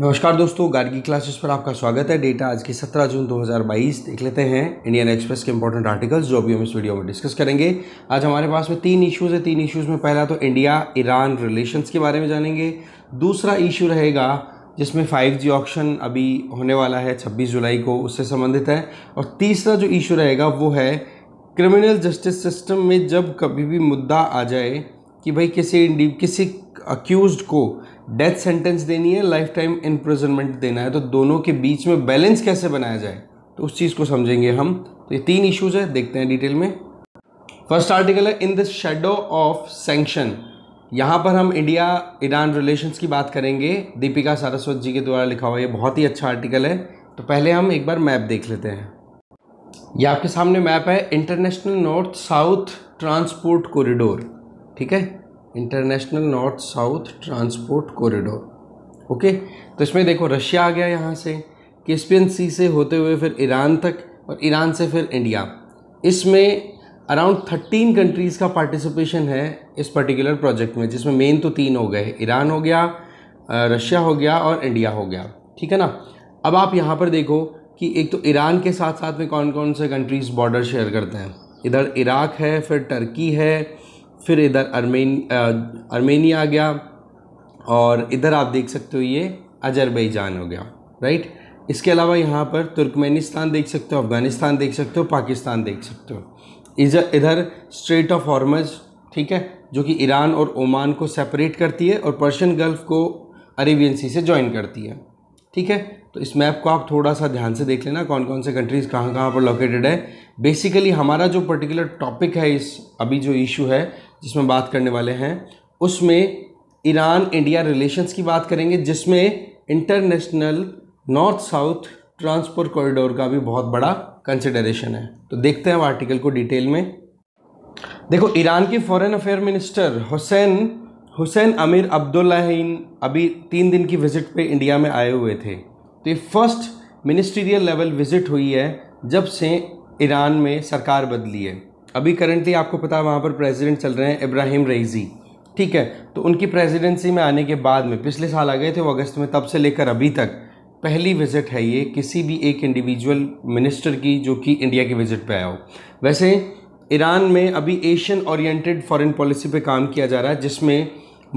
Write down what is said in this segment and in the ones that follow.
नमस्कार दोस्तों गार्गी क्लासेस पर आपका स्वागत है डेटा आज की 17 जून 2022 देख लेते हैं इंडियन एक्सप्रेस के इंपॉर्टेंट आर्टिकल्स जो अभी हम इस वीडियो में डिस्कस करेंगे आज हमारे पास में तीन इश्यूज है तीन इश्यूज में पहला तो इंडिया ईरान रिलेशंस के बारे में जानेंगे दूसरा इशू रहेगा जिसमें फाइव ऑप्शन अभी होने वाला है छब्बीस जुलाई को उससे संबंधित है और तीसरा जो इशू रहेगा वो है क्रिमिनल जस्टिस सिस्टम में जब कभी भी मुद्दा आ जाए कि भाई किसी किसी अक्यूज को डेथ सेंटेंस देनी है लाइफ टाइम इम्प्रिजनमेंट देना है तो दोनों के बीच में बैलेंस कैसे बनाया जाए तो उस चीज़ को समझेंगे हम तो ये तीन इश्यूज है देखते हैं डिटेल में फर्स्ट आर्टिकल है in the shadow of sanction यहाँ पर हम इंडिया ईरान रिलेशंस की बात करेंगे दीपिका सारस्वत जी के द्वारा लिखा हुआ ये बहुत ही अच्छा आर्टिकल है तो पहले हम एक बार मैप देख लेते हैं ये आपके सामने मैप है international north south transport corridor ठीक है international north south transport corridor okay तो इसमें देखो रशिया आ गया यहाँ से कैस्पियन सी से होते हुए फिर ईरान तक और ईरान से फिर इंडिया इसमें अराउंड थर्टीन कंट्रीज़ का पार्टिसिपेशन है इस पर्टिकुलर प्रोजेक्ट में जिसमें मेन तो तीन हो गए ईरान हो गया रशिया हो गया और इंडिया हो गया ठीक है ना अब आप यहाँ पर देखो कि एक तो ईरान के साथ साथ में कौन कौन से कंट्रीज़ बॉर्डर शेयर करते हैं इधर इराक है फिर टर्की है फिर इधर अर्मेन अर्मेनिया आ गया और इधर आप देख सकते हो ये अजरबैजान हो गया राइट इसके अलावा यहाँ पर तुर्कमेनिस्तान देख सकते हो अफ़गानिस्तान देख सकते हो पाकिस्तान देख सकते हो इधर इधर स्ट्रेट ऑफ हॉर्मज ठीक है जो कि ईरान और ओमान को सेपरेट करती है और पर्शियन गल्फ़ को अरेबियन सी से ज्वाइन करती है ठीक है तो इस मैप को आप थोड़ा सा ध्यान से देख लेना कौन कौन से कंट्रीज़ कहाँ कहाँ पर लोकेटेड है बेसिकली हमारा जो पर्टिकुलर टॉपिक है इस अभी जो इशू है जिसमें बात करने वाले हैं उसमें ईरान इंडिया रिलेशंस की बात करेंगे जिसमें international north south transport corridor का भी बहुत बड़ा कंसिडरेशन है तो देखते हैं आर्टिकल को डिटेल में देखो ईरान के foreign affair minister Hossein Hossein Amir Abdollahian अभी तीन दिन की विज़िट पे इंडिया में आए हुए थे तो ये फर्स्ट मिनिस्ट्रियल लेवल विज़िट हुई है जब से ईरान में सरकार बदली है अभी करंटली आपको पता है वहाँ पर प्रेसिडेंट चल रहे हैं इब्राहिम रईजी ठीक है तो उनकी प्रेसिडेंसी में आने के बाद में पिछले साल आ गए थे वो अगस्त में तब से लेकर अभी तक पहली विज़िट है ये किसी भी एक इंडिविजुअल मिनिस्टर की जो कि इंडिया के विज़िट पर आया हो वैसे ईरान में अभी एशियन ओरिएंटेड फॉरेन पॉलिसी पे काम किया जा रहा है जिसमें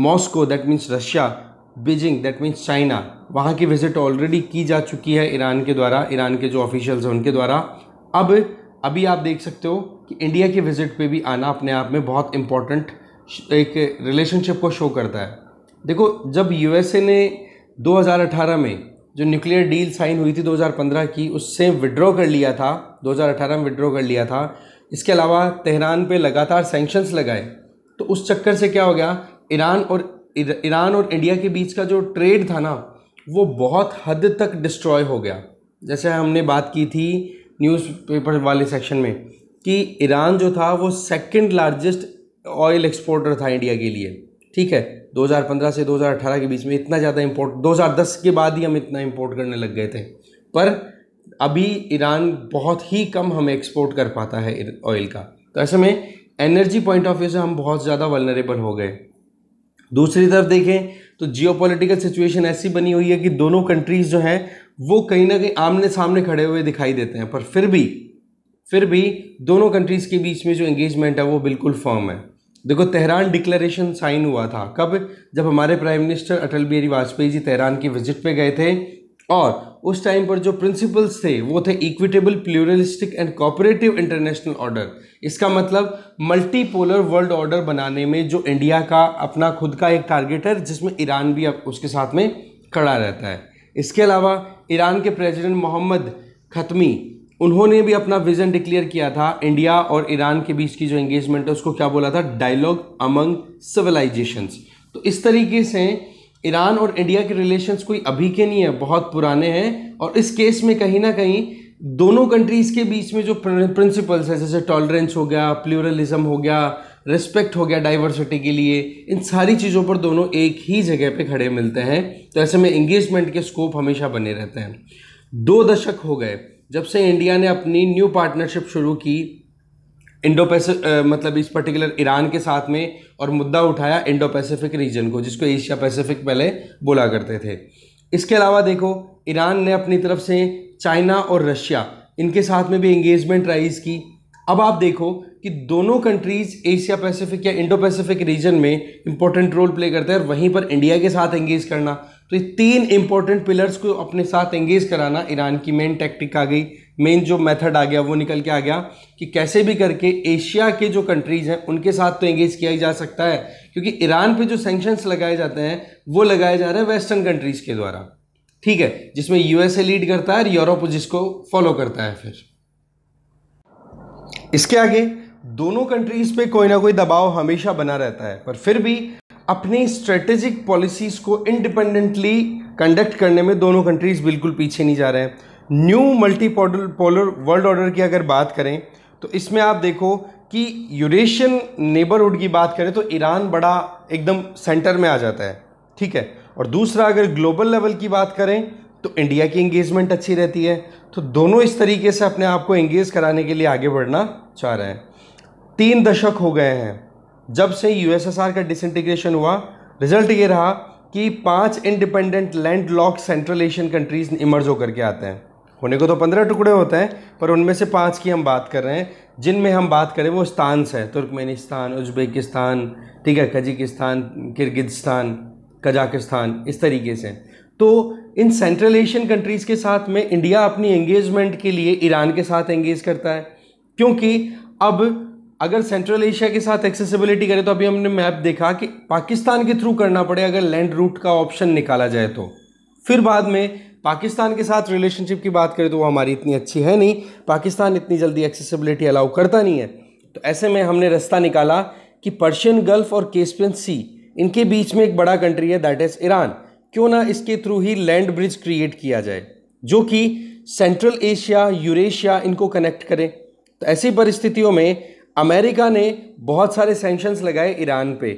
Moscow that means Russia Beijing that means China वहाँ की विज़िट ऑलरेडी की जा चुकी है ईरान के द्वारा ईरान के जो ऑफिशियल्स हैं उनके द्वारा अब अभी आप देख सकते हो कि इंडिया की विज़िट पे भी आना अपने आप में बहुत इम्पॉर्टेंट एक रिलेशनशिप को शो करता है देखो जब यूएसए ने 2018 में जो न्यूक्लियर डील साइन हुई थी 2015 की उससे विड्रॉ कर लिया था 2018 में विड्रॉ कर लिया था इसके अलावा तेहरान पे लगातार सेंक्शंस लगाए तो उस चक्कर से क्या हो गया ईरान और ईरान और इंडिया के बीच का जो ट्रेड था ना वो बहुत हद तक डिस्ट्रॉय हो गया जैसे हमने बात की थी न्यूज़पेपर वाले सेक्शन में कि ईरान जो था वो सेकंड लार्जेस्ट ऑयल एक्सपोर्टर था इंडिया के लिए ठीक है 2015 से 2018 के बीच में इतना ज़्यादा इम्पोर्ट 2010 के बाद ही हम इतना इम्पोर्ट करने लग गए थे पर अभी ईरान बहुत ही कम हमें एक्सपोर्ट कर पाता है ऑयल का तो ऐसे में एनर्जी पॉइंट ऑफ व्यू से हम बहुत ज़्यादा वलनरेबल हो गए दूसरी तरफ देखें तो जियोपॉलिटिकल सिचुएशन ऐसी बनी हुई है कि दोनों कंट्रीज़ जो हैं वो कहीं ना कहीं आमने सामने खड़े हुए दिखाई देते हैं पर फिर भी फिर भी दोनों कंट्रीज़ के बीच में जो इंगेजमेंट है वो बिल्कुल फर्म है देखो तेहरान डिक्लेरेशन साइन हुआ था कब जब हमारे prime minister Atal Bihari Vajpayee ji Tehran की विजिट पे गए थे और उस टाइम पर जो प्रिंसिपल्स थे वो थे equitable pluralistic and cooperative international order इसका मतलब मल्टीपोलर वर्ल्ड ऑर्डर बनाने में जो इंडिया का अपना खुद का एक टारगेट है जिसमें ईरान भी अब उसके साथ में खड़ा रहता है इसके अलावा ईरान के प्रेसिडेंट मोहम्मद खतमी उन्होंने भी अपना विजन डिक्लेयर किया था इंडिया और ईरान के बीच की जो एंगेजमेंट है उसको क्या बोला था डायलॉग अमंग सिविलाइजेशंस तो इस तरीके से ईरान और इंडिया के रिलेशंस कोई अभी के नहीं है बहुत पुराने हैं और इस केस में कहीं ना कहीं दोनों कंट्रीज़ के बीच में जो प्रिंसिपल्स हैं जैसे टॉलरेंस हो गया प्लूरलिज्म हो गया रिस्पेक्ट हो गया डाइवर्सिटी के लिए इन सारी चीज़ों पर दोनों एक ही जगह पे खड़े मिलते हैं तो ऐसे में एंगेजमेंट के स्कोप हमेशा बने रहते हैं दो दशक हो गए जब से इंडिया ने अपनी न्यू पार्टनरशिप शुरू की इंडो पैसे मतलब इस पर्टिकुलर ईरान के साथ में और मुद्दा उठाया इंडो पैसिफिक रीजन को जिसको एशिया पैसिफिक पहले बोला करते थे इसके अलावा देखो ईरान ने अपनी तरफ से चाइना और रशिया इनके साथ में भी इंगेजमेंट राइज की अब आप देखो कि दोनों कंट्रीज़ एशिया पैसिफिक या इंडो पैसिफिक रीजन में इंपॉर्टेंट रोल प्ले करते हैं और वहीं पर इंडिया के साथ एंगेज करना तो ये तीन इंपॉर्टेंट पिलर्स को अपने साथ एंगेज कराना ईरान की मेन टैक्टिक आ गई मेन जो मेथड आ गया वो निकल के आ गया कि कैसे भी करके एशिया के जो कंट्रीज़ हैं उनके साथ तो एंगेज किया ही जा सकता है क्योंकि ईरान पे जो सेंक्शंस लगाए जाते हैं वो लगाए जा रहे हैं वेस्टर्न कंट्रीज़ के द्वारा ठीक है जिसमें यूएसए लीड करता है और यूरोप जिसको फॉलो करता है फिर इसके आगे दोनों कंट्रीज पे कोई ना कोई दबाव हमेशा बना रहता है पर फिर भी अपनी स्ट्रेटेजिक पॉलिसीज़ को इंडिपेंडेंटली कंडक्ट करने में दोनों कंट्रीज़ बिल्कुल पीछे नहीं जा रहे हैं new multi polar world order की अगर बात करें तो इसमें आप देखो कि यूरेशियन नेबरहुड की बात करें तो ईरान बड़ा एकदम सेंटर में आ जाता है ठीक है और दूसरा अगर ग्लोबल लेवल की बात करें तो इंडिया की एंगेजमेंट अच्छी रहती है तो दोनों इस तरीके से अपने आप को एंगेज कराने के लिए आगे बढ़ना चाह रहे हैं तीन दशक हो गए हैं जब से यूएसएसआर का डिसइंटीग्रेशन हुआ रिजल्ट ये रहा कि पांच independent land lock central Asian countries emerge होकर के आते हैं होने को तो पंद्रह टुकड़े होते हैं पर उनमें से पांच की हम बात कर रहे हैं जिनमें हम बात करें वो स्थान है तुर्कमेनिस्तान उज्बेकिस्तान ठीक है कजिकिस्तान किर्गिस्तान कजाकिस्तान इस तरीके से तो इन सेंट्रल एशियन कंट्रीज़ के साथ में इंडिया अपनी एंगेजमेंट के लिए ईरान के साथ एंगेज करता है क्योंकि अब अगर सेंट्रल एशिया के साथ एक्सेसिबिलिटी करें तो अभी हमने मैप देखा कि पाकिस्तान के थ्रू करना पड़े अगर लैंड रूट का ऑप्शन निकाला जाए तो फिर बाद में पाकिस्तान के साथ रिलेशनशिप की बात करें तो वो हमारी इतनी अच्छी है नहीं पाकिस्तान इतनी जल्दी एक्सेसिबिलिटी अलाउ करता नहीं है तो ऐसे में हमने रास्ता निकाला कि पर्शियन गल्फ और केसपियन सी इनके बीच में एक बड़ा कंट्री है दैट इज़ ईरान क्यों ना इसके थ्रू ही लैंड ब्रिज क्रिएट किया जाए जो कि सेंट्रल एशिया यूरेशिया इनको कनेक्ट करें तो ऐसी परिस्थितियों में अमेरिका ने बहुत सारे सेंक्शंस लगाए ईरान पे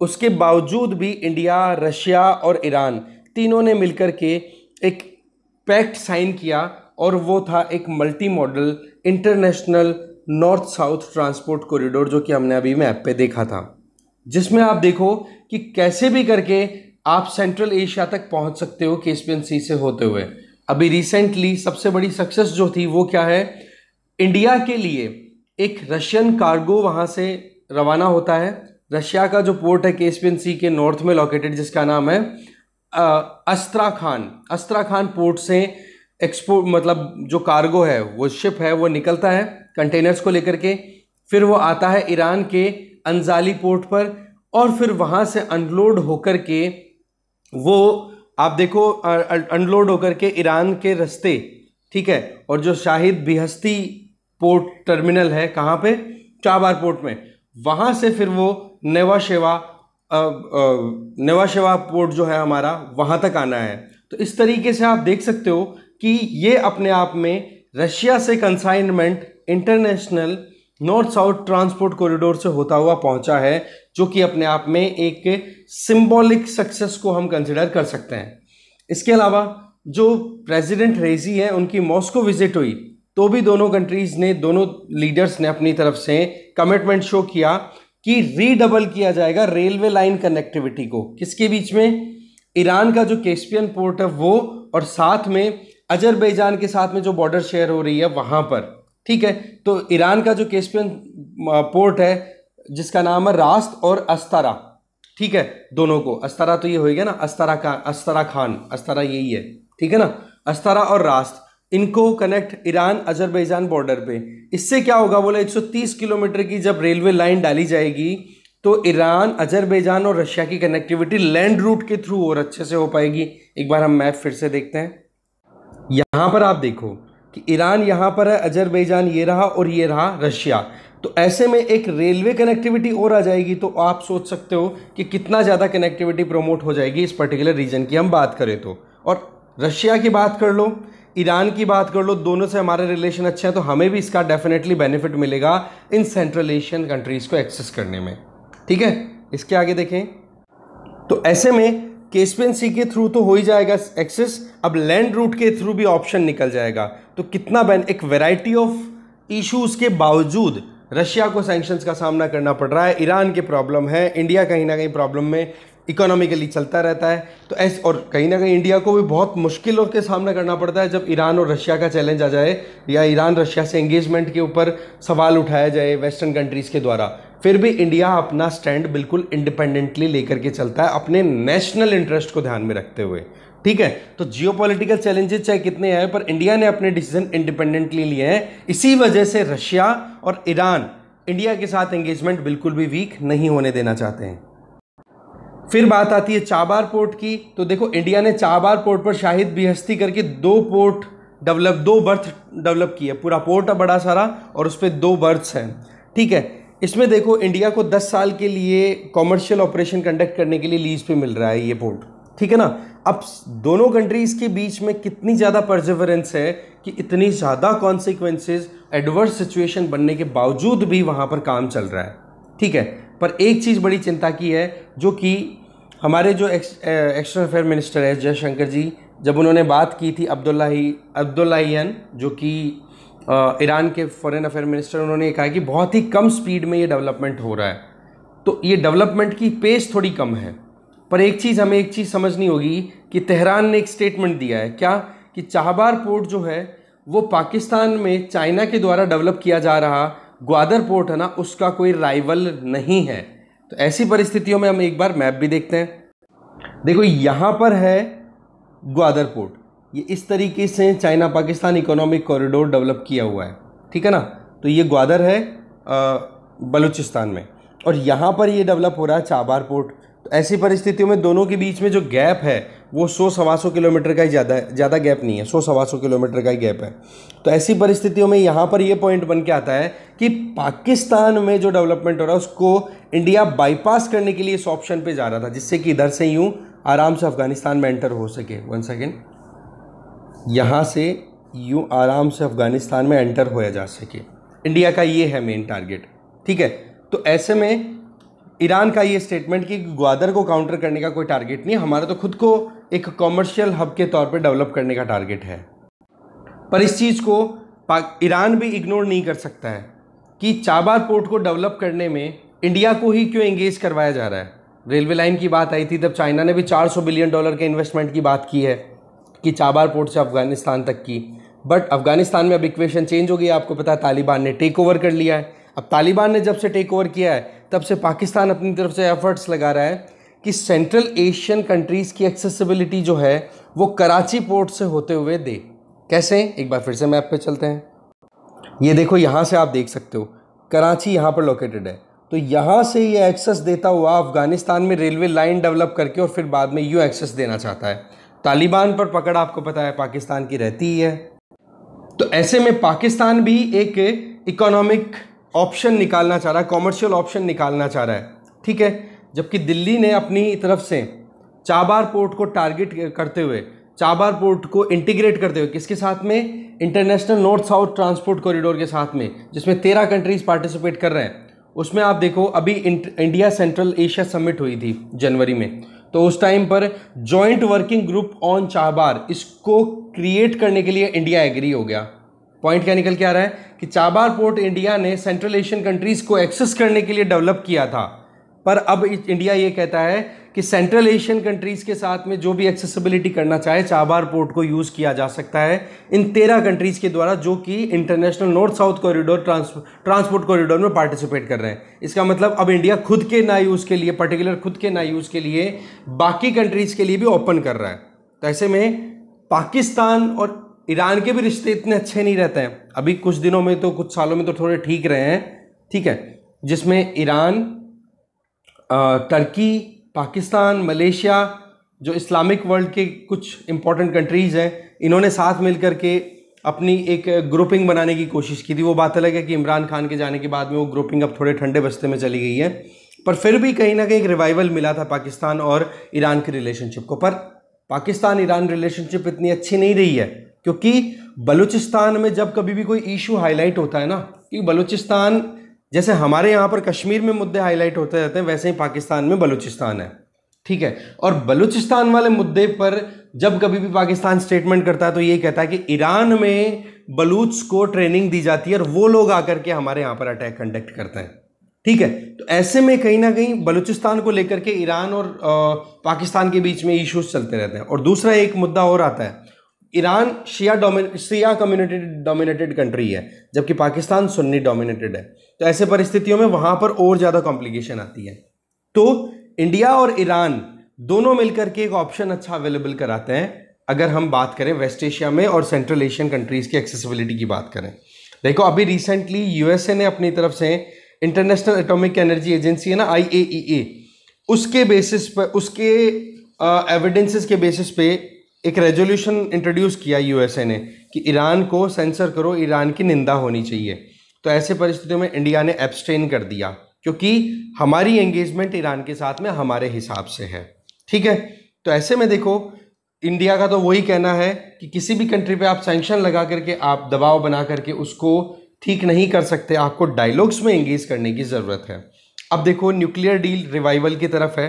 उसके बावजूद भी इंडिया रशिया और ईरान तीनों ने मिलकर के एक पैक्ट साइन किया और वो था एक multi modal international north south transport corridor जो कि हमने अभी मैप पे देखा था जिसमें आप देखो कि कैसे भी करके आप सेंट्रल एशिया तक पहुंच सकते हो केसपियन सी से होते हुए अभी रिसेंटली सबसे बड़ी सक्सेस जो थी वो क्या है इंडिया के लिए एक रशियन कार्गो वहाँ से रवाना होता है रशिया का जो पोर्ट है केसपियन सी के नॉर्थ में लोकेटेड जिसका नाम है Astrakhan Astrakhan port से एक्सपोर्ट मतलब जो कार्गो है वो शिप है वो निकलता है कंटेनर्स को लेकर के फिर वो आता है ईरान के अनजाली पोर्ट पर और फिर वहाँ से अनलोड होकर के वो आप देखो अनलोड होकर के ईरान के रस्ते ठीक है और जो शाहिद बिहस्ती पोर्ट टर्मिनल है कहाँ पे चाबार पोर्ट में वहाँ से फिर वो नेवा शेवा नेवा शेवा पोर्ट जो है हमारा वहाँ तक आना है तो इस तरीके से आप देख सकते हो कि ये अपने आप में रशिया से consignment international north south transport corridor से होता हुआ पहुंचा है जो कि अपने आप में एक सिंबॉलिक सक्सेस को हम कंसिडर कर सकते हैं इसके अलावा जो प्रेसिडेंट रेजी है उनकी मॉस्को विजिट हुई तो भी दोनों कंट्रीज़ ने दोनों लीडर्स ने अपनी तरफ से कमिटमेंट शो किया कि रीडबल किया जाएगा रेलवे लाइन कनेक्टिविटी को किसके बीच में ईरान का जो केस्पियन पोर्ट है वो और साथ में अजरबैजान के साथ में जो बॉर्डर शेयर हो रही है वहाँ पर ठीक है तो ईरान का जो केस्पियन पोर्ट है जिसका नाम है रास्त और अस्तरा ठीक है दोनों को अस्तरा तो ये हो गया ना अस्तरा का अस्तरा खान अस्तरा यही है ठीक है ना अस्तरा और रास्त इनको कनेक्ट ईरान अजरबैजान बॉर्डर पे इससे क्या होगा बोला 130 किलोमीटर की जब रेलवे लाइन डाली जाएगी तो ईरान अजरबैजान और रशिया की कनेक्टिविटी लैंड रूट के थ्रू और अच्छे से हो पाएगी एक बार हम मैप फिर से देखते हैं यहाँ पर आप देखो कि ईरान यहाँ पर है अजरबैजान ये रहा और ये रहा रशिया तो ऐसे में एक रेलवे कनेक्टिविटी और आ जाएगी तो आप सोच सकते हो कि कितना ज़्यादा कनेक्टिविटी प्रमोट हो जाएगी इस पर्टिकुलर रीजन की हम बात करें तो और रशिया की बात कर लो ईरान की बात कर लो दोनों से हमारे रिलेशन अच्छे हैं तो हमें भी इसका डेफिनेटली बेनिफिट मिलेगा इन सेंट्रल एशियन कंट्रीज़ को एक्सेस करने में ठीक है इसके आगे देखें तो ऐसे में केस्पियन सी के थ्रू तो हो ही जाएगा एक्सेस अब लैंड रूट के थ्रू भी ऑप्शन निकल जाएगा तो कितना बैन एक वेराइटी ऑफ इशूज के बावजूद रशिया को सैंक्शंस का सामना करना पड़ रहा है ईरान के प्रॉब्लम है इंडिया कहीं ना कहीं प्रॉब्लम में इकोनॉमिकली चलता रहता है तो ऐसे और कहीं ना कहीं इंडिया को भी बहुत मुश्किलों के सामना करना पड़ता है जब ईरान और रशिया का चैलेंज आ जाए या ईरान रशिया से एंगेजमेंट के ऊपर सवाल उठाया जाए वेस्टर्न कंट्रीज़ के द्वारा फिर भी इंडिया अपना स्टैंड बिल्कुल इंडिपेंडेंटली लेकर के चलता है अपने नेशनल इंटरेस्ट को ध्यान में रखते हुए ठीक है तो जियो पोलिटिकल चैलेंजेस चाहे कितने आए पर इंडिया ने अपने डिसीजन इंडिपेंडेंटली लिए हैं इसी वजह से रशिया और ईरान इंडिया के साथ एंगेजमेंट बिल्कुल भी वीक नहीं होने देना चाहते हैं फिर बात आती है चाबार पोर्ट की तो देखो इंडिया ने चाबार पोर्ट पर शाहिद बिहस्ती करके दो पोर्ट डेवलप दो बर्थ डेवलप है पूरा पोर्ट है बड़ा सारा और उस पर दो बर्थ्स हैं ठीक है इसमें देखो इंडिया को 10 साल के लिए कॉमर्शियल ऑपरेशन कंडक्ट करने के लिए लीज पे मिल रहा है ये पोर्ट ठीक है ना अब दोनों कंट्रीज़ के बीच में कितनी ज़्यादा परजिवरेंस है कि इतनी ज़्यादा कॉन्सिक्वेंसेज एडवर्स सिचुएशन बनने के बावजूद भी वहाँ पर काम चल रहा है ठीक है पर एक चीज़ बड़ी चिंता की है जो कि हमारे जो एक्सटर्नल अफेयर मिनिस्टर है जयशंकर जी जब उन्होंने बात की थी अब्दुल्ला ही जो कि ईरान के फॉरेन अफेयर मिनिस्टर उन्होंने कहा कि बहुत ही कम स्पीड में ये डेवलपमेंट हो रहा है तो ये डेवलपमेंट की पेस थोड़ी कम है पर एक चीज़ हमें एक चीज़ समझनी होगी कि तेहरान ने एक स्टेटमेंट दिया है क्या कि चाहबार पोर्ट जो है वो पाकिस्तान में चाइना के द्वारा डेवलप किया जा रहा ग्वादर पोर्ट है ना उसका कोई राइवल नहीं है तो ऐसी परिस्थितियों में हम एक बार मैप भी देखते हैं देखो यहाँ पर है ग्वादर पोर्ट ये इस तरीके से China Pakistan economic corridor develop किया हुआ है ठीक है ना तो ये ग्वादर है बलूचिस्तान में और यहाँ पर ये डेवलप हो रहा है चाबार पोर्ट तो ऐसी परिस्थितियों में दोनों के बीच में जो गैप है वो सौ सवा सौ किलोमीटर का ही ज़्यादा ज़्यादा गैप नहीं है सौ सवा सौ किलोमीटर का ही गैप है तो ऐसी परिस्थितियों में यहाँ पर ये पॉइंट बन के आता है कि पाकिस्तान में जो डेवलपमेंट हो रहा है उसको इंडिया बाईपास करने के लिए इस ऑप्शन पे जा रहा था जिससे कि इधर से यूँ आराम से अफ़गानिस्तान में एंटर हो सके वन सेकेंड यहाँ से यूँ आराम से अफ़गानिस्तान में एंटर होया जा सके इंडिया का ये है मेन टारगेट ठीक है तो ऐसे में ईरान का ये स्टेटमेंट कि ग्वादर को काउंटर करने का कोई टारगेट नहीं हमारा तो खुद को एक कॉमर्शियल हब के तौर पर डेवलप करने का टारगेट है पर इस चीज़ को ईरान भी इग्नोर नहीं कर सकता है कि चाबार पोर्ट को डेवलप करने में इंडिया को ही क्यों एंगेज करवाया जा रहा है रेलवे लाइन की बात आई थी तब चाइना ने भी 400 बिलियन डॉलर के इन्वेस्टमेंट की बात की है कि चाबार पोर्ट से अफगानिस्तान तक की बट अफगानिस्तान में अब इक्वेशन चेंज हो गई आपको पता है तालिबान ने टेक ओवर कर लिया है अब तालिबान ने जब से टेक ओवर किया है तब से पाकिस्तान अपनी तरफ से एफर्ट्स लगा रहा है कि सेंट्रल एशियन कंट्रीज़ की एक्सेसिबिलिटी जो है वो कराची पोर्ट से होते हुए दे कैसे एक बार फिर से मैप पे चलते हैं ये देखो यहाँ से आप देख सकते हो कराची यहाँ पर लोकेटेड है तो यहाँ से ये यह एक्सेस देता हुआ अफ़गानिस्तान में रेलवे लाइन डेवलप करके और फिर बाद में यू एक्सेस देना चाहता है तालिबान पर पकड़ आपको पता है पाकिस्तान की रहती ही है तो ऐसे में पाकिस्तान भी एक इकोनॉमिक ऑप्शन निकालना चाह रहा है कॉमर्शियल ऑप्शन निकालना चाह रहा है ठीक है जबकि दिल्ली ने अपनी तरफ से चाबार पोर्ट को टारगेट करते हुए चाबार पोर्ट को इंटीग्रेट करते हुए किसके साथ में international north south transport corridor के साथ में जिसमें तेरह कंट्रीज पार्टिसिपेट कर रहे हैं उसमें आप देखो अभी इंडिया सेंट्रल एशिया समिट हुई थी जनवरी में तो उस टाइम पर joint working group on Chabahar इसको क्रिएट करने के लिए इंडिया एग्री हो गया पॉइंट क्या निकल के आ रहा है कि चाबार पोर्ट इंडिया ने सेंट्रल एशियन कंट्रीज़ को एक्सेस करने के लिए डेवलप किया था पर अब इंडिया ये कहता है कि सेंट्रल एशियन कंट्रीज़ के साथ में जो भी एक्सेसिबिलिटी करना चाहे चाबार पोर्ट को यूज़ किया जा सकता है इन तेरह कंट्रीज़ के द्वारा जो कि international north south corridor transport corridor में पार्टिसिपेट कर रहे हैं इसका मतलब अब इंडिया खुद के ना यूज़ के लिए पर्टिकुलर खुद के ना यूज़ के लिए बाकी कंट्रीज़ के लिए भी ओपन कर रहा है तो ऐसे में पाकिस्तान और ईरान के भी रिश्ते इतने अच्छे नहीं रहते हैं अभी कुछ दिनों में तो कुछ सालों में तो थोड़े ठीक रहे हैं ठीक है जिसमें ईरान टर्की पाकिस्तान मलेशिया जो इस्लामिक वर्ल्ड के कुछ इम्पोर्टेंट कंट्रीज़ हैं इन्होंने साथ मिल कर के अपनी एक ग्रुपिंग बनाने की कोशिश की थी वो बात अलग है कि इमरान खान के जाने के बाद में वो ग्रुपिंग अब थोड़े ठंडे बस्ते में चली गई है पर फिर भी कहीं ना कहीं एक रिवाइवल मिला था पाकिस्तान और ईरान की रिलेशनशिप को पर पाकिस्तान ईरान रिलेशनशिप इतनी अच्छी नहीं रही है क्योंकि बलूचिस्तान में जब कभी भी कोई इशू हाईलाइट होता है ना कि बलूचिस्तान जैसे हमारे यहाँ पर कश्मीर में मुद्दे हाईलाइट होते रहते हैं वैसे ही पाकिस्तान में बलूचिस्तान है ठीक है और बलूचिस्तान वाले मुद्दे पर जब कभी भी पाकिस्तान स्टेटमेंट करता है तो ये कहता है कि ईरान में बलूच को ट्रेनिंग दी जाती है और वो लोग आकर के हमारे यहाँ पर अटैक कंडक्ट करते हैं ठीक है तो ऐसे में कहीं ना कहीं बलूचिस्तान को लेकर के ईरान और पाकिस्तान के बीच में इश्यूज चलते रहते हैं और दूसरा एक मुद्दा और आता है Iran Shia Shia community dominated country है जबकि पाकिस्तान सुन्नी डोमिनेटेड है तो ऐसे परिस्थितियों में वहाँ पर और ज़्यादा कॉम्प्लिकेशन आती है तो इंडिया और ईरान दोनों मिलकर के एक ऑप्शन अच्छा अवेलेबल कराते हैं अगर हम बात करें वेस्ट एशिया में और सेंट्रल एशियन कंट्रीज़ की एक्सेसिबिलिटी की बात करें देखो अभी रिसेंटली यूएसए ने अपनी तरफ से इंटरनेशनल एटॉमिक एनर्जी एजेंसी है ना आई e उसके बेसिस पर उसके एविडेंसेस के बेसिस पे एक रेजोल्यूशन इंट्रोड्यूस किया यूएसए ने कि ईरान को सेंसर करो ईरान की निंदा होनी चाहिए तो ऐसे परिस्थितियों में इंडिया ने एब्सटेन कर दिया क्योंकि हमारी एंगेजमेंट ईरान के साथ में हमारे हिसाब से है ठीक है तो ऐसे में देखो इंडिया का तो वही कहना है कि किसी भी कंट्री पे आप सेंक्शन लगा करके आप दबाव बना करके उसको ठीक नहीं कर सकते आपको डायलॉग्स में एंगेज करने की ज़रूरत है अब देखो न्यूक्लियर डील रिवाइवल की तरफ है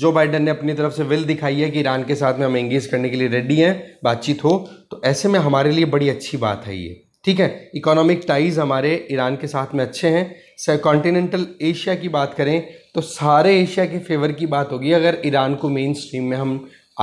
जो बाइडन ने अपनी तरफ से विल दिखाई है कि ईरान के साथ में हम एंगेज करने के लिए रेडी हैं बातचीत हो तो ऐसे में हमारे लिए बड़ी अच्छी बात है ये ठीक है इकोनॉमिक टाइज हमारे ईरान के साथ में अच्छे हैं कॉन्टिनेंटल एशिया की बात करें तो सारे एशिया के फेवर की बात होगी अगर ईरान को मेन स्ट्रीम में हम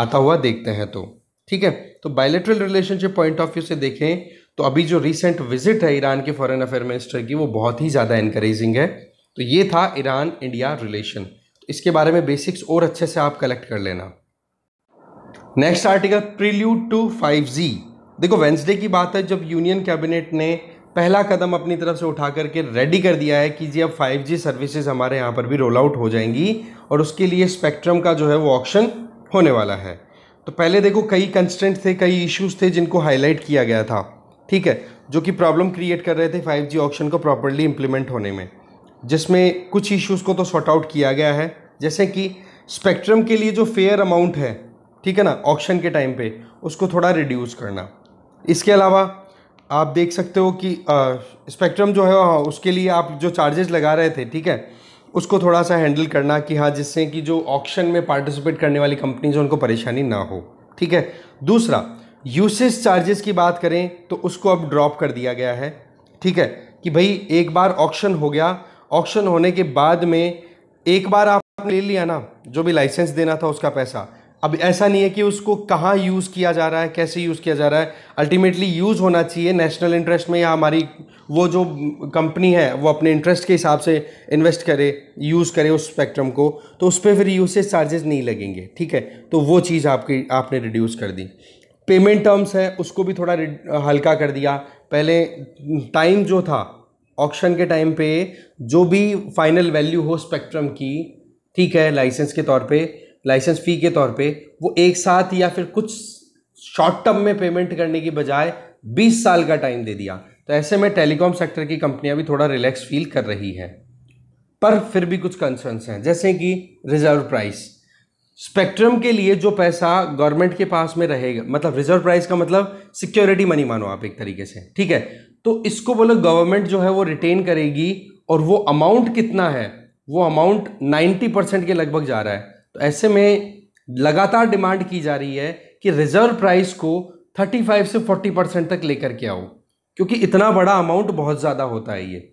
आता हुआ देखते हैं तो ठीक है तो bilateral relationship point of view से देखें तो अभी जो रिसेंट विजिट है ईरान के फॉरेन अफेयर मिनिस्टर की वो बहुत ही ज़्यादा इनकरेजिंग है तो ये था ईरान इंडिया रिलेशन इसके बारे में बेसिक्स और अच्छे से आप कलेक्ट कर लेना next article prelude to five G देखो वेंसडे की बात है जब यूनियन कैबिनेट ने पहला कदम अपनी तरफ से उठा करके रेडी कर दिया है कि जी अब 5G सर्विसेज हमारे यहाँ पर भी रोल आउट हो जाएंगी और उसके लिए स्पेक्ट्रम का जो है वो ऑप्शन होने वाला है तो पहले देखो कई कंस्टेंट थे कई इश्यूज थे जिनको हाईलाइट किया गया था ठीक है जो कि प्रॉब्लम क्रिएट कर रहे थे 5G ऑप्शन को प्रॉपरली इम्प्लीमेंट होने में जिसमें कुछ इश्यूज को तो सॉर्ट आउट किया गया है जैसे कि स्पेक्ट्रम के लिए जो फेयर अमाउंट है ठीक है ना ऑक्शन के टाइम पे उसको थोड़ा रिड्यूस करना इसके अलावा आप देख सकते हो कि स्पेक्ट्रम जो है हाँ उसके लिए आप जो चार्जेस लगा रहे थे ठीक है उसको थोड़ा सा हैंडल करना कि हाँ जिससे कि जो ऑक्शन में पार्टिसिपेट करने वाली कंपनीज उनको परेशानी ना हो ठीक है दूसरा यूसेज चार्जेस की बात करें तो उसको अब ड्रॉप कर दिया गया है ठीक है कि भाई एक बार ऑक्शन हो गया ऑक्शन होने के बाद में एक बार आपने ले लिया ना जो भी लाइसेंस देना था उसका पैसा अब ऐसा नहीं है कि उसको कहाँ यूज़ किया जा रहा है कैसे यूज़ किया जा रहा है अल्टीमेटली यूज़ होना चाहिए नेशनल इंटरेस्ट में या हमारी वो जो कंपनी है वो अपने इंटरेस्ट के हिसाब से इन्वेस्ट करे यूज़ करे उस स्पेक्ट्रम को तो उस पर फिर यूसेज चार्जेस नहीं लगेंगे ठीक है तो वो चीज़ आपकी आपने रिड्यूस कर दी पेमेंट टर्म्स है उसको भी थोड़ा हल्का कर दिया पहले टाइम जो था ऑक्शन के टाइम पे जो भी फाइनल वैल्यू हो स्पेक्ट्रम की ठीक है लाइसेंस के तौर पे लाइसेंस फ़ी के तौर पे वो एक साथ या फिर कुछ शॉर्ट टर्म में पेमेंट करने की बजाय 20 साल का टाइम दे दिया तो ऐसे में टेलीकॉम सेक्टर की कंपनियां भी थोड़ा रिलैक्स फील कर रही हैं पर फिर भी कुछ कंसर्न्स हैं जैसे कि रिज़र्व प्राइस स्पेक्ट्रम के लिए जो पैसा गवर्नमेंट के पास में रहेगा मतलब रिज़र्व प्राइस का मतलब सिक्योरिटी मनी मानो आप एक तरीके से ठीक है तो इसको बोलो गवर्नमेंट जो है वो रिटेन करेगी और वो अमाउंट कितना है वो अमाउंट 90 परसेंट के लगभग जा रहा है तो ऐसे में लगातार डिमांड की जा रही है कि रिजर्व प्राइस को 35 से 40 परसेंट तक लेकर के आओ क्योंकि इतना बड़ा अमाउंट बहुत ज़्यादा होता है ये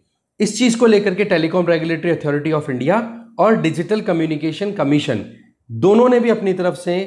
इस चीज़ को लेकर के telecom regulatory authority of India और डिजिटल कम्युनिकेशन कमीशन दोनों ने भी अपनी तरफ से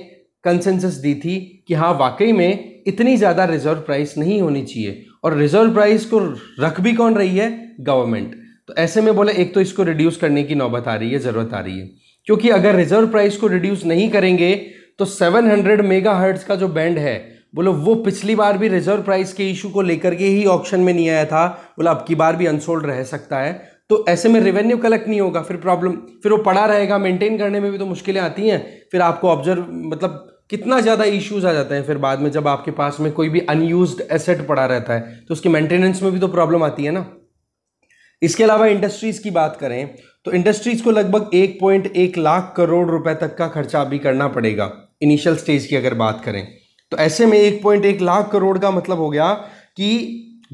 कंसेंसस दी थी कि हाँ वाकई में इतनी ज़्यादा रिजर्व प्राइस नहीं होनी चाहिए और रिजर्व प्राइस को रख भी कौन रही है गवर्नमेंट तो ऐसे में बोले एक तो इसको रिड्यूस करने की नौबत आ रही है ज़रूरत आ रही है क्योंकि अगर रिजर्व प्राइस को रिड्यूस नहीं करेंगे तो 700 मेगा हर्ट्स का जो बैंड है बोलो वो पिछली बार भी रिजर्व प्राइस के इशू को लेकर के ही ऑप्शन में नहीं आया था बोला अब की बार भी अनसोल्ड रह सकता है तो ऐसे में रेवेन्यू कलेक्ट नहीं होगा फिर प्रॉब्लम फिर वो पड़ा रहेगा मेंटेन करने में भी तो मुश्किलें आती हैं फिर आपको ऑब्जर्व मतलब कितना ज़्यादा इश्यूज आ जाते हैं फिर बाद में जब आपके पास में कोई भी अनयूज एसेट पड़ा रहता है तो उसकी मेंटेनेंस में भी तो प्रॉब्लम आती है ना इसके अलावा इंडस्ट्रीज़ की बात करें तो इंडस्ट्रीज़ को लगभग एक पॉइंट एक लाख करोड़ रुपए तक का खर्चा अभी करना पड़ेगा इनिशियल स्टेज की अगर बात करें तो ऐसे में एक पॉइंट एक लाख करोड़ का मतलब हो गया कि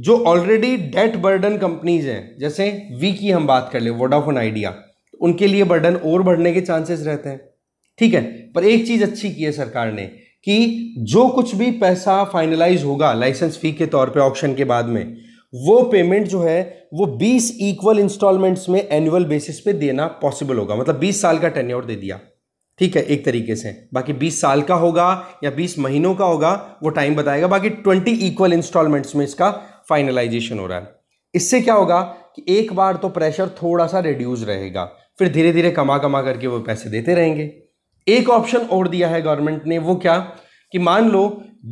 जो ऑलरेडी डेट बर्डन कंपनीज हैं जैसे वी की हम बात कर ले वोडाफोन आइडिया उनके लिए बर्डन और बढ़ने के चांसेस रहते हैं ठीक है पर एक चीज अच्छी की है सरकार ने कि जो कुछ भी पैसा फाइनलाइज होगा लाइसेंस फी के तौर पे ऑप्शन के बाद में वो पेमेंट जो है वो 20 इक्वल इंस्टॉलमेंट्स में एनुअल बेसिस पे देना पॉसिबल होगा मतलब 20 साल का टेन्योर दे दिया ठीक है एक तरीके से बाकी 20 साल का होगा या 20 महीनों का होगा वो टाइम बताएगा बाकी 20 इक्वल इंस्टॉलमेंट्स में इसका फाइनलाइजेशन हो रहा है इससे क्या होगा कि एक बार तो प्रेशर थोड़ा सा रिड्यूस रहेगा फिर धीरे धीरे कमा कमा करके वो पैसे देते रहेंगे एक ऑप्शन और दिया है गवर्नमेंट ने वो क्या कि मान लो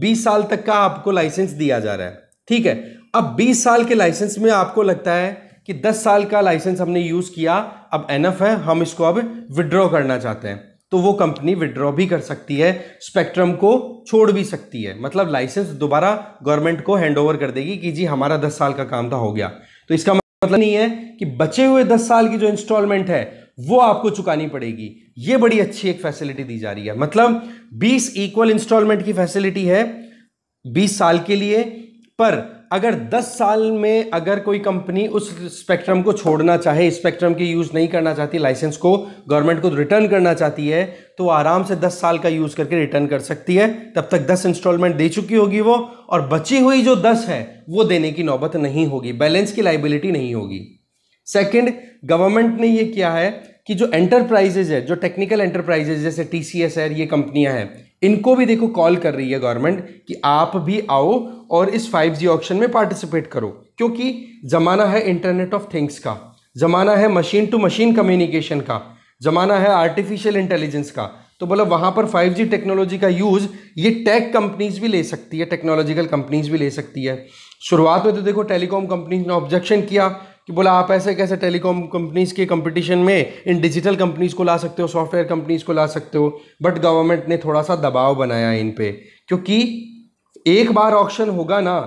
20 साल तक का आपको लाइसेंस दिया जा रहा है ठीक है अब 20 साल के लाइसेंस में आपको लगता है कि 10 साल का लाइसेंस हमने यूज़ किया अब एनफ है हम इसको अब विड्रॉ करना चाहते हैं तो वो कंपनी विड्रॉ भी कर सकती है स्पेक्ट्रम को छोड़ भी सकती है मतलब लाइसेंस दोबारा गवर्नमेंट को हैंड ओवर कर देगी कि जी हमारा दस साल का काम था तो हो गया तो इसका मतलब नहीं है कि बचे हुए दस साल की जो इंस्टॉलमेंट है वो आपको चुकानी पड़ेगी ये बड़ी अच्छी एक फैसिलिटी दी जा रही है मतलब 20 इक्वल इंस्टॉलमेंट की फैसिलिटी है 20 साल के लिए पर अगर 10 साल में अगर कोई कंपनी उस स्पेक्ट्रम को छोड़ना चाहे स्पेक्ट्रम की यूज़ नहीं करना चाहती लाइसेंस को गवर्नमेंट को रिटर्न करना चाहती है तो आराम से 10 साल का यूज़ करके रिटर्न कर सकती है तब तक 10 इंस्टॉलमेंट दे चुकी होगी वो और बची हुई जो 10 है वो देने की नौबत नहीं होगी बैलेंस की लाइबिलिटी नहीं होगी सेकेंड गवर्नमेंट ने ये किया है कि जो एंटरप्राइजेज है जो टेक्निकल एंटरप्राइजेज जैसे टी सी एस एर ये कंपनियां हैं इनको भी देखो कॉल कर रही है गवर्नमेंट कि आप भी आओ और इस 5G ऑप्शन में पार्टिसिपेट करो क्योंकि ज़माना है इंटरनेट ऑफ थिंग्स का ज़माना है मशीन टू मशीन कम्युनिकेशन का ज़माना है आर्टिफिशियल इंटेलिजेंस का तो बोला वहाँ पर 5G टेक्नोलॉजी का यूज़ ये टेक कंपनीज भी ले सकती है टेक्नोलॉजिकल कंपनीज भी ले सकती है शुरुआत में तो देखो टेलीकॉम कंपनीज ने ऑब्जेक्शन किया कि बोला आप ऐसे कैसे टेलीकॉम कंपनीज़ के कंपटीशन में इन डिजिटल कंपनीज़ को ला सकते हो सॉफ्टवेयर कंपनीज़ को ला सकते हो बट गवर्नमेंट ने थोड़ा सा दबाव बनाया इन पे क्योंकि एक बार ऑप्शन होगा ना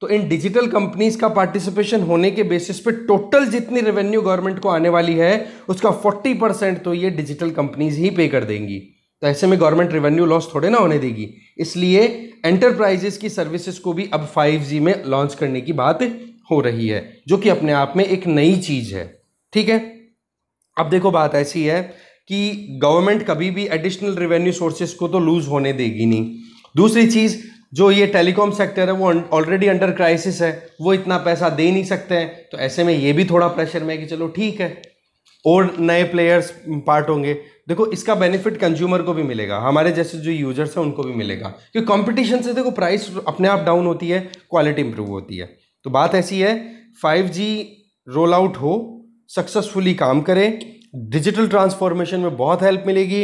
तो इन डिजिटल कंपनीज का पार्टिसिपेशन होने के बेसिस पे टोटल जितनी रेवेन्यू गवर्नमेंट को आने वाली है उसका 40 परसेंट तो ये डिजिटल कंपनीज ही पे कर देंगी तो ऐसे में गवर्नमेंट रेवेन्यू लॉस थोड़े ना होने देगी इसलिए एंटरप्राइजेस की सर्विसेज को भी अब 5G में लॉन्च करने की बात हो रही है जो कि अपने आप में एक नई चीज़ है ठीक है अब देखो बात ऐसी है कि गवर्नमेंट कभी भी एडिशनल रेवेन्यू सोर्सेस को तो लूज़ होने देगी नहीं दूसरी चीज़ जो ये टेलीकॉम सेक्टर है वो ऑलरेडी अंडर क्राइसिस है वो इतना पैसा दे नहीं सकते हैं तो ऐसे में ये भी थोड़ा प्रेशर में है कि चलो ठीक है और नए प्लेयर्स पार्ट होंगे देखो इसका बेनिफिट कंज्यूमर को भी मिलेगा हमारे जैसे जो यूजर्स हैं उनको भी मिलेगा क्योंकि कंपटीशन से देखो प्राइस अपने आप डाउन होती है क्वालिटी इंप्रूव होती है तो बात ऐसी है 5G रोल आउट हो सक्सेसफुली काम करे डिजिटल ट्रांसफॉर्मेशन में बहुत हेल्प मिलेगी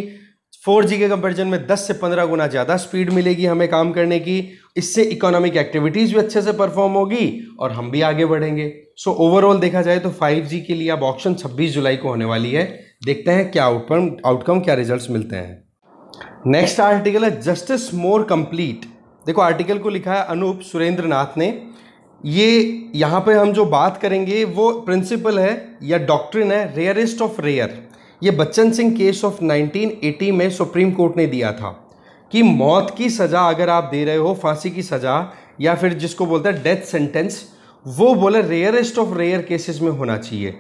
4G के कंपेरिजन में 10 से 15 गुना ज़्यादा स्पीड मिलेगी हमें काम करने की इससे इकोनॉमिक एक्टिविटीज़ भी अच्छे से परफॉर्म होगी और हम भी आगे बढ़ेंगे सो so, ओवरऑल देखा जाए तो 5G के लिए अब ऑप्शन 26 जुलाई को होने वाली है देखते हैं क्या आउटकम आउटकम क्या रिजल्ट मिलते हैं नेक्स्ट आर्टिकल है जस्टिस मोर कंप्लीट देखो आर्टिकल को लिखा है अनूप सुरेंद्र नाथ ने ये यहाँ पे हम जो बात करेंगे वो प्रिंसिपल है या डॉक्ट्रिन है रेयरेस्ट ऑफ रेयर ये बच्चन सिंह केस ऑफ 1980 में सुप्रीम कोर्ट ने दिया था कि मौत की सज़ा अगर आप दे रहे हो फांसी की सज़ा या फिर जिसको बोलते हैं डेथ सेंटेंस वो बोले रेयरेस्ट ऑफ रेयर केसेस में होना चाहिए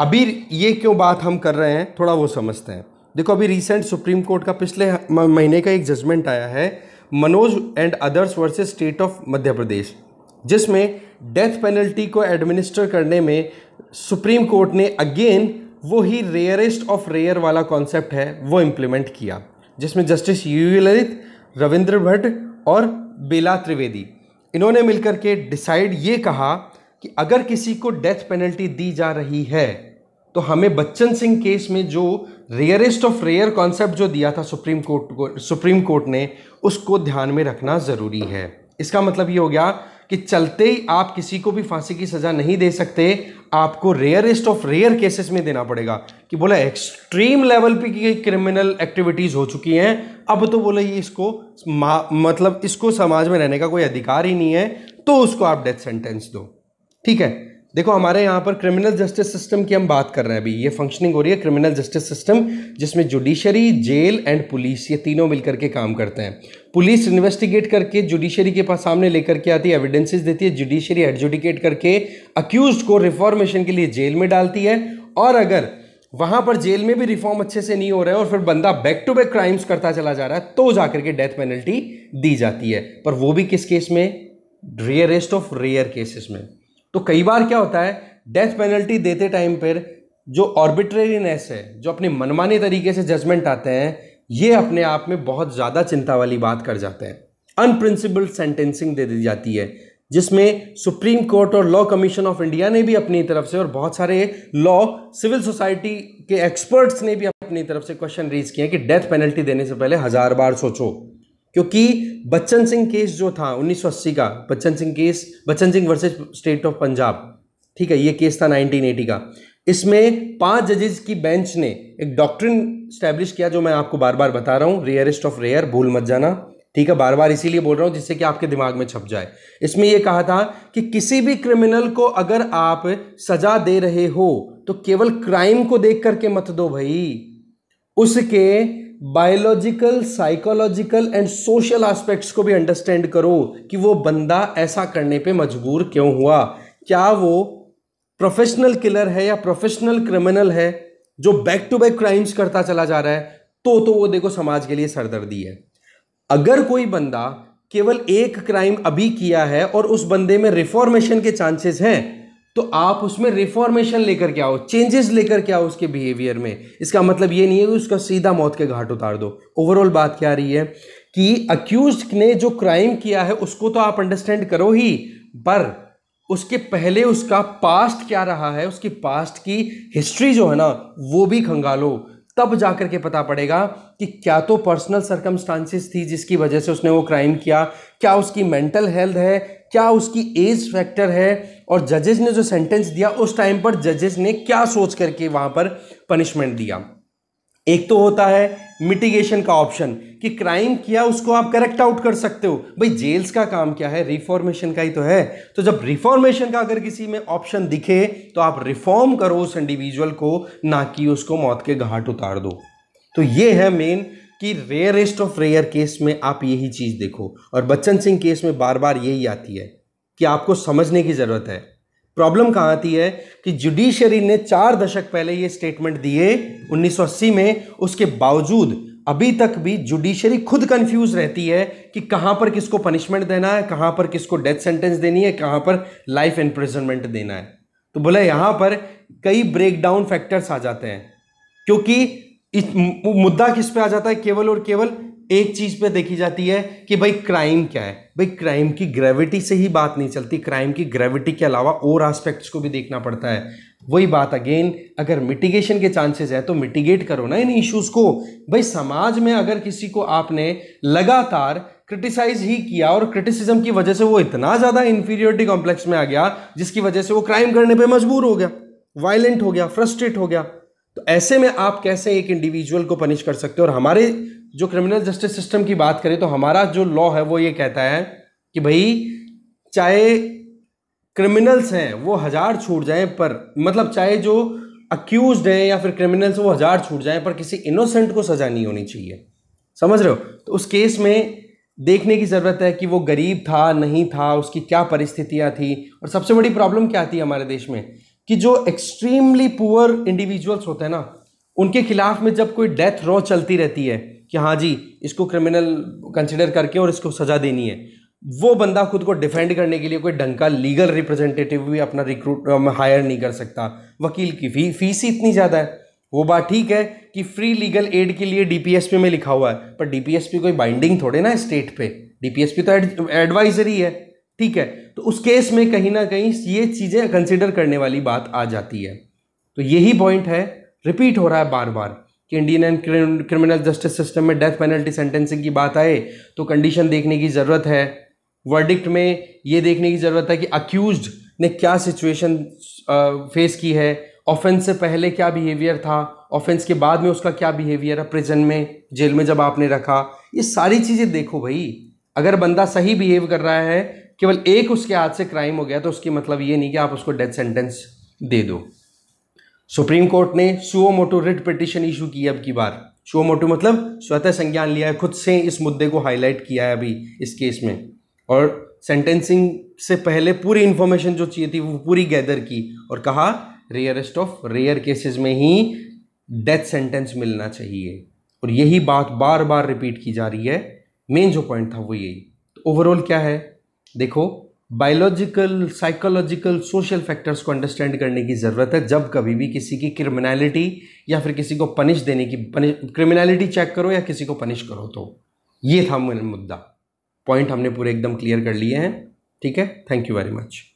अभी ये क्यों बात हम कर रहे हैं थोड़ा वो समझते हैं देखो अभी रिसेंट सुप्रीम कोर्ट का पिछले महीने का एक जजमेंट आया है Manoj and others versus state of Madhya Pradesh जिसमें डेथ पेनल्टी को एडमिनिस्टर करने में सुप्रीम कोर्ट ने अगेन वो ही रेयरेस्ट ऑफ रेयर वाला कॉन्सेप्ट है वो इम्प्लीमेंट किया जिसमें justice U U Lalit Ravindra Bhat और बेला त्रिवेदी इन्होंने मिलकर के डिसाइड ये कहा कि अगर किसी को डेथ पेनल्टी दी जा रही है तो हमें बच्चन सिंह केस में जो रेयरेस्ट ऑफ रेयर कॉन्सेप्ट जो दिया था सुप्रीम कोर्ट को सुप्रीम कोर्ट ने उसको ध्यान में रखना ज़रूरी है इसका मतलब ये हो गया कि चलते ही आप किसी को भी फांसी की सज़ा नहीं दे सकते आपको रेयरेस्ट ऑफ रेयर केसेस में देना पड़ेगा कि बोला एक्सट्रीम लेवल पे की क्रिमिनल एक्टिविटीज़ हो चुकी हैं अब तो बोले ये इसको मतलब इसको समाज में रहने का कोई अधिकार ही नहीं है तो उसको आप डेथ सेंटेंस दो ठीक है देखो हमारे यहाँ पर क्रिमिनल जस्टिस सिस्टम की हम बात कर रहे हैं अभी ये फंक्शनिंग हो रही है क्रिमिनल जस्टिस सिस्टम जिसमें जुडिशरी जेल एंड पुलिस ये तीनों मिलकर के काम करते हैं पुलिस इन्वेस्टिगेट करके जुडिशरी के पास सामने लेकर के आती है एविडेंसेस देती है जुडिशरी एडजुडिकेट करके अक्यूज को रिफॉर्मेशन के लिए जेल में डालती है और अगर वहां पर जेल में भी रिफॉर्म अच्छे से नहीं हो रहे और फिर बंदा बैक टू बैक क्राइम्स करता चला जा रहा है तो जाकर के डेथ पेनल्टी दी जाती है पर वो भी किस केस में रेयरेस्ट ऑफ रेयर केसेस में तो कई बार क्या होता है डेथ पेनल्टी देते टाइम पर जो ऑर्बिट्रेरीनेस है जो अपने मनमाने तरीके से जजमेंट आते हैं ये अपने आप में बहुत ज़्यादा चिंता वाली बात कर जाते हैं अनप्रिंसिपल सेंटेंसिंग दे दी जाती है जिसमें सुप्रीम कोर्ट और लॉ कमीशन ऑफ इंडिया ने भी अपनी तरफ से और बहुत सारे लॉ सिविल सोसाइटी के एक्सपर्ट्स ने भी अपनी तरफ से क्वेश्चन रेज किए हैं कि डेथ पेनल्टी देने से पहले हज़ार बार सोचो क्योंकि बच्चन सिंह केस जो था 1980 का Bachan Singh case Bachan Singh versus state of Punjab ठीक है ये केस था 1980 का इसमें पांच जजेस की बेंच ने एक डॉक्ट्रिन स्टैब्लिश किया जो मैं आपको बार बार बता रहा हूँ रेयरेस्ट ऑफ रेयर भूल मत जाना ठीक है बार बार इसीलिए बोल रहा हूँ जिससे कि आपके दिमाग में छप जाए इसमें यह कहा था कि किसी भी क्रिमिनल को अगर आप सजा दे रहे हो तो केवल क्राइम को देख करके मत दो भाई उसके biological psychological and social aspects को भी अंडरस्टैंड करो कि वो बंदा ऐसा करने पे मजबूर क्यों हुआ क्या वो प्रोफेशनल किलर है या प्रोफेशनल क्रिमिनल है जो बैक टू बैक क्राइम्स करता चला जा रहा है तो तो वो देखो समाज के लिए सरदर्दी है अगर कोई बंदा केवल एक क्राइम अभी किया है और उस बंदे में रिफॉर्मेशन के चांसेस हैं तो आप उसमें रिफॉर्मेशन लेकर के आओ चेंजेस लेकर के आओ उसके बिहेवियर में इसका मतलब ये नहीं है कि उसका सीधा मौत के घाट उतार दो ओवरऑल बात क्या रही है कि अक्यूज ने जो क्राइम किया है उसको तो आप अंडरस्टैंड करो ही पर उसके पहले उसका पास्ट क्या रहा है उसकी पास्ट की हिस्ट्री जो है ना वो भी खंगालो तब जाकर के पता पड़ेगा कि क्या तो पर्सनल सर्कमस्टांसिस थी जिसकी वजह से उसने वो क्राइम किया क्या उसकी मेंटल हेल्थ है क्या उसकी एज फैक्टर है और जजेस ने जो सेंटेंस दिया उस टाइम पर जजेस ने क्या सोच करके वहां पर पनिशमेंट दिया एक तो होता है मिटिगेशन का ऑप्शन कि क्राइम किया उसको आप करेक्ट आउट कर सकते हो भाई जेल्स का काम क्या है रिफॉर्मेशन का ही तो है तो जब रिफॉर्मेशन का अगर किसी में ऑप्शन दिखे तो आप रिफॉर्म करो उस इंडिविजुअल को ना कि उसको मौत के घाट उतार दो तो ये है मेन कि रेयरेस्ट ऑफ रेयर केस में आप यही चीज़ देखो और बच्चन सिंह केस में बार बार यही आती है कि आपको समझने की ज़रूरत है प्रॉब्लम कहाँ आती है कि जुडिशरी ने चार दशक पहले ये स्टेटमेंट दिए 1980 में उसके बावजूद अभी तक भी जुडिशरी खुद कंफ्यूज रहती है कि कहाँ पर किसको पनिशमेंट देना है कहाँ पर किसको डेथ सेंटेंस देनी है कहाँ पर लाइफ इंप्रिजनमेंट देना है तो बोला यहाँ पर कई ब्रेकडाउन फैक्टर्स आ जाते हैं क्योंकि मुद्दा किस पे आ जाता है केवल और केवल एक चीज पे देखी जाती है कि भाई क्राइम क्या है भाई क्राइम की ग्रेविटी से ही बात नहीं चलती क्राइम की ग्रेविटी के अलावा और आस्पेक्ट्स को भी देखना पड़ता है वही बात अगेन अगर मिटिगेशन के चांसेस है तो मिटिगेट करो ना इन इश्यूज को भाई समाज में अगर किसी को आपने लगातार क्रिटिसाइज ही किया और क्रिटिसिज्म की वजह से वो इतना ज़्यादा इंफीरियोरिटी कॉम्प्लेक्स में आ गया जिसकी वजह से वो क्राइम करने पर मजबूर हो गया वायलेंट हो गया फ्रस्ट्रेट हो गया तो ऐसे में आप कैसे एक इंडिविजुअल को पनिश कर सकते हो और हमारे जो क्रिमिनल जस्टिस सिस्टम की बात करें तो हमारा जो लॉ है वो ये कहता है कि भाई चाहे क्रिमिनल्स हैं वो हज़ार छूट जाएं पर मतलब चाहे जो अक्यूज हैं या फिर क्रिमिनल्स वो हज़ार छूट जाएं पर किसी इनोसेंट को सज़ा नहीं होनी चाहिए समझ रहे हो तो उस केस में देखने की ज़रूरत है कि वो गरीब था नहीं था उसकी क्या परिस्थितियाँ थी और सबसे बड़ी प्रॉब्लम क्या थी हमारे देश में कि जो एक्सट्रीमली पुअर इंडिविजुअल्स होते हैं ना उनके खिलाफ में जब कोई डेथ रॉ चलती रहती है कि हाँ जी इसको क्रिमिनल कंसिडर करके और इसको सज़ा देनी है वो बंदा खुद को डिफेंड करने के लिए कोई डंका का लीगल रिप्रेजेंटेटिव भी अपना रिक्रूट हायर नहीं कर सकता वकील की फी फीस ही इतनी ज़्यादा है वो बात ठीक है कि फ्री लीगल एड के लिए डीपीएसपी में लिखा हुआ है पर डीपीएसपी कोई बाइंडिंग थोड़े ना स्टेट पे डीपीएसपी तो एडवाइजरी है ठीक है तो उस केस में कहीं ना कहीं ये चीज़ें कंसिडर करने वाली बात आ जाती है तो यही पॉइंट है रिपीट हो रहा है बार बार कि Indian and criminal justice system में डेथ पेनल्टी सेंटेंसिंग की बात आए तो कंडीशन देखने की ज़रूरत है वर्डिक्ट में ये देखने की ज़रूरत है कि अक्यूज ने क्या सिचुएशन फेस की है ऑफेंस से पहले क्या बिहेवियर था ऑफेंस के बाद में उसका क्या बिहेवियर है प्रिजन में जेल में जब आपने रखा ये सारी चीज़ें देखो भाई अगर बंदा सही बिहेव कर रहा है केवल एक उसके हाथ से क्राइम हो गया तो उसकी मतलब ये नहीं कि आप उसको डेथ सेंटेंस दे दो सुप्रीम कोर्ट ने suo motu writ petition issue की अब की बार सुओ मोटो मतलब स्वतः संज्ञान लिया है खुद से इस मुद्दे को हाईलाइट किया है अभी इस केस में और सेंटेंसिंग से पहले पूरी इन्फॉर्मेशन जो चाहिए थी वो पूरी गैदर की और कहा रेयरेस्ट ऑफ रेयर केसेस में ही डेथ सेंटेंस मिलना चाहिए और यही बात बार बार रिपीट की जा रही है मेन जो पॉइंट था वो यही तो ओवरऑल क्या है देखो बायोलॉजिकल साइकोलॉजिकल सोशल फैक्टर्स को अंडरस्टैंड करने की ज़रूरत है जब कभी भी किसी की क्रिमिनलिटी या फिर किसी को पनिश देने की क्रिमिनलिटी चेक करो या किसी को पनिश करो तो ये था मुद्दा पॉइंट हमने पूरे एकदम क्लियर कर लिए हैं ठीक है थैंक यू वेरी मच